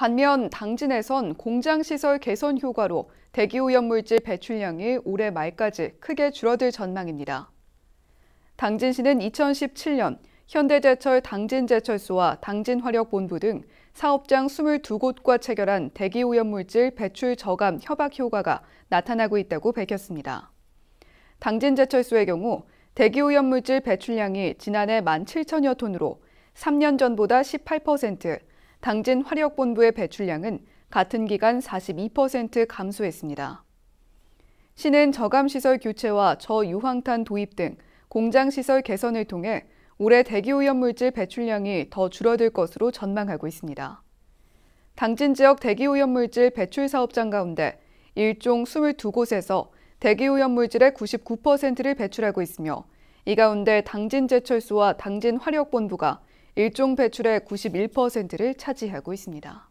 반면 당진에선 공장 시설 개선 효과로 대기오염물질 배출량이 올해 말까지 크게 줄어들 전망입니다. 당진시는 2017년 현대제철 당진제철소와 당진화력본부 등 사업장 22곳과 체결한 대기오염물질 배출 저감 협약 효과가 나타나고 있다고 밝혔습니다. 당진제철소의 경우 대기오염물질 배출량이 지난해 1 7천여 톤으로 3년 전보다 18%, 당진 화력본부의 배출량은 같은 기간 42% 감소했습니다. 시는 저감시설 교체와 저유황탄 도입 등 공장시설 개선을 통해 올해 대기오염물질 배출량이 더 줄어들 것으로 전망하고 있습니다. 당진 지역 대기오염물질 배출 사업장 가운데 일종 22곳에서 대기오염물질의 99%를 배출하고 있으며 이 가운데 당진제철소와 당진화력본부가 일종 배출의 91%를 차지하고 있습니다.